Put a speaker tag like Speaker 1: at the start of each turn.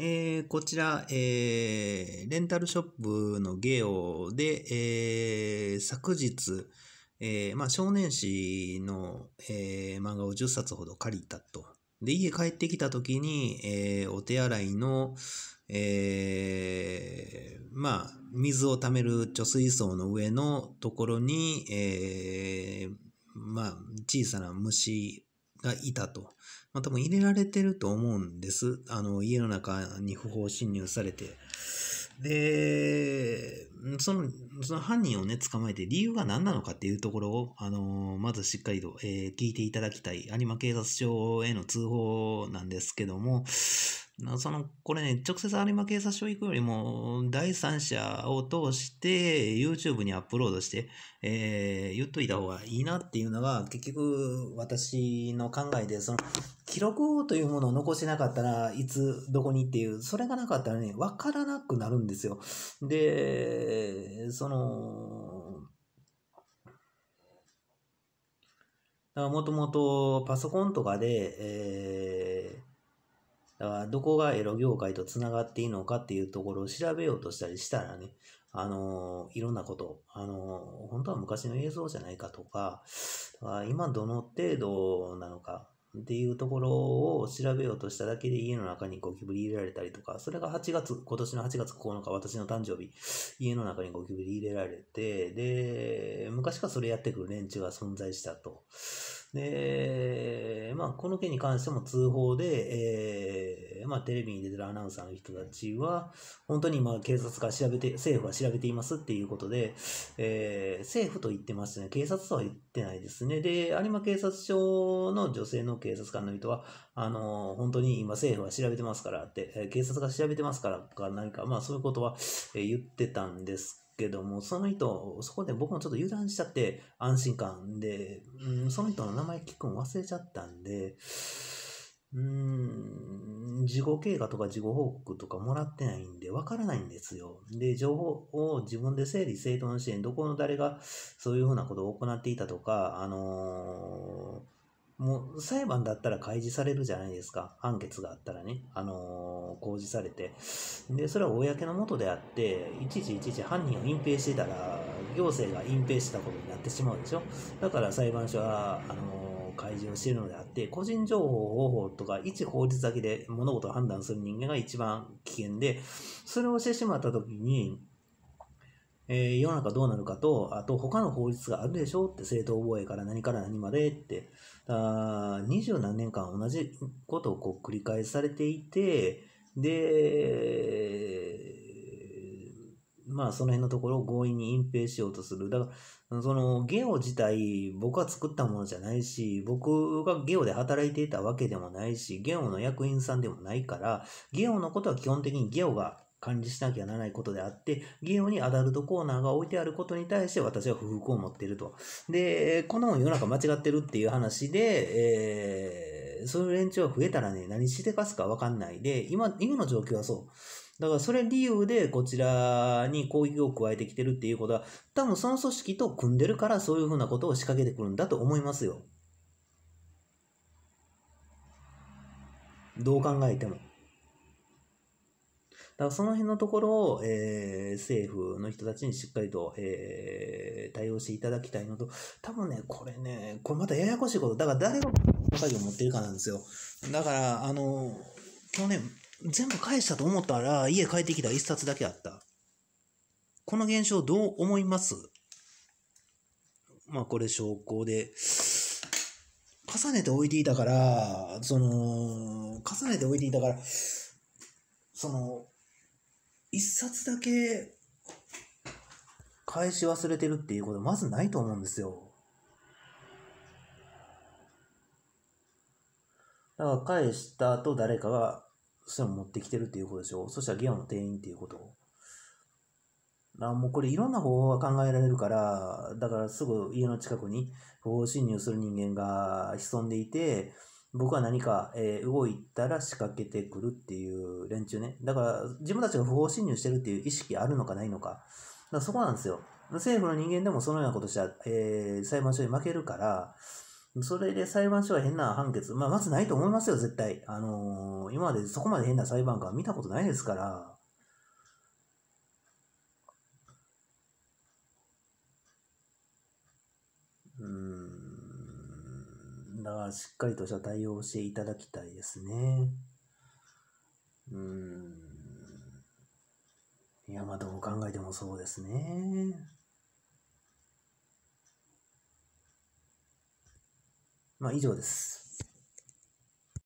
Speaker 1: えー、こちら、えー、レンタルショップのゲオで、えー、昨日、えー、まあ、少年誌の、えー、漫画を10冊ほど借りたと。で、家帰ってきた時に、えー、お手洗いの、えー、まあ、水を溜める貯水槽の上のところに、えー、まあ、小さな虫がいたと。まあ、多分入れられてると思うんです。あの、家の中に不法侵入されて。で、その、その犯人をね、捕まえて理由が何なのかっていうところを、あのまずしっかりと、えー、聞いていただきたい、有馬警察署への通報なんですけども、その、これね、直接有馬警察署行くよりも、第三者を通して、YouTube にアップロードして、えー、言っといた方がいいなっていうのが、結局、私の考えで、その、記録というものを残しなかったらいつ、どこにっていう、それがなかったらね、わからなくなるんですよ。で、その、もともとパソコンとかで、えーだからどこがエロ業界とつながっていいのかっていうところを調べようとしたりしたらね、あのいろんなこと、あの本当は昔の映像じゃないかとか、か今どの程度なのかっていうところを調べようとしただけで家の中にゴキブリ入れられたりとか、それが8月、今年の8月9日、私の誕生日、家の中にゴキブリ入れられて、で、昔からそれやってくる連中が存在したと。で、まあ、この件に関しても通報で、えー、まあ、テレビに出てるアナウンサーの人たちは、本当に今、警察が調べて、政府が調べていますっていうことで、えー、政府と言ってますね。警察とは言ってないですね。で、有馬警察署の女性の警察官の人は、あの、本当に今、政府は調べてますからって、警察が調べてますからか何か、まあ、そういうことは言ってたんですけども、その人、そこで僕もちょっと油断しちゃって安心感で、うん、その人の名前聞くの忘れちゃったんで、うん、事後経過とか事後報告とかもらってないんで、わからないんですよ。で、情報を自分で整理整頓して、どこの誰がそういうふうなことを行っていたとか、あのーもう裁判だったら開示されるじゃないですか。判決があったらね、あのー、公示されて。で、それは公のもとであって、いちいちいちいち犯人を隠蔽してたら、行政が隠蔽したことになってしまうでしょ。だから裁判所は、あのー、開示をしているのであって、個人情報方法とか、一法律だけで物事を判断する人間が一番危険で、それをしてしまったときに、えー、世の中どうなるかと、あと他の法律があるでしょって正当防衛から何から何までって、二十何年間同じことをこう繰り返されていて、で、まあその辺のところを強引に隠蔽しようとする。だから、そのゲオ自体僕は作ったものじゃないし、僕がゲオで働いていたわけでもないし、ゲオの役員さんでもないから、ゲオのことは基本的にゲオが管理しなきゃならないことであって、ゲームにアダルトコーナーが置いてあることに対して私は不服を持っていると。で、この世の中間違ってるっていう話で、えー、そういう連中が増えたらね、何してかすかわかんないで、今、今の状況はそう。だからそれ理由でこちらに攻撃を加えてきてるっていうことは、多分その組織と組んでるからそういうふうなことを仕掛けてくるんだと思いますよ。どう考えても。からその辺のところを、えー、政府の人たちにしっかりと、えー、対応していただきたいのと、多分ね、これね、これまたややこしいこと、だから誰が作業を持ってるかなんですよ。だから、あの、去年、全部返したと思ったら、家帰ってきた一冊だけあった。この現象どう思いますまあこれ証拠で、重ねて置いていたから、その、重ねて置いていたから、その、一冊だけ返し忘れてるっていうことまずないと思うんですよ。だから返した後誰かがそれを持ってきてるっていうことでしょ。そしたらゲオの店員っていうこと。あもうこれいろんな方法が考えられるから、だからすぐ家の近くに不法侵入する人間が潜んでいて、僕は何か、えー、動いたら仕掛けてくるっていう連中ね。だから、自分たちが不法侵入してるっていう意識あるのかないのか。だそこなんですよ。政府の人間でもそのようなことしたら、えー、裁判所に負けるから、それで裁判所は変な判決、まあ、まずないと思いますよ、絶対。あのー、今までそこまで変な裁判官見たことないですから。うんだからしっかりとした対応をしていただきたいですね。うん。いや、まあどう考えてもそうですね。まあ以上です。